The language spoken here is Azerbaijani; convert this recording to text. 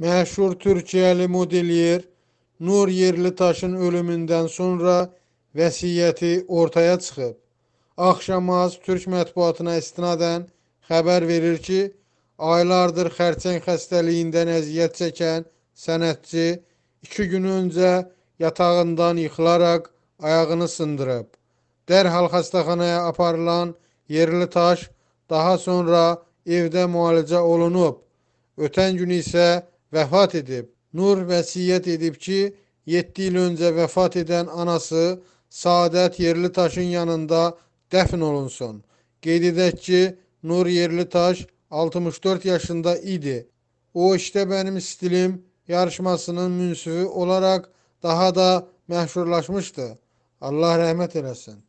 məşhur Türkiyəli modelyer Nur Yerlitaşın ölümündən sonra vəsiyyəti ortaya çıxıb. Axşamaz Türk mətbuatına istinadən xəbər verir ki, aylardır xərçəng xəstəliyindən əziyyət çəkən sənətçi iki gün öncə yatağından yıxılaraq ayağını sındırıb. Dərhal xəstəxanaya aparılan yerli taş daha sonra evdə müalicə olunub. Ötən gün isə Vefat edip Nur vəsiyyət edib ki, 7 il öncə vəfat edən anası Yerli Taş'ın yanında dəfn olunsun. Qeyd edək ki, Nur Yerlitaş 64 yaşında idi. O işte benim stilim yarışmasının münsifi olarak daha da məşhurlaşmışdı. Allah rahmet eləsin.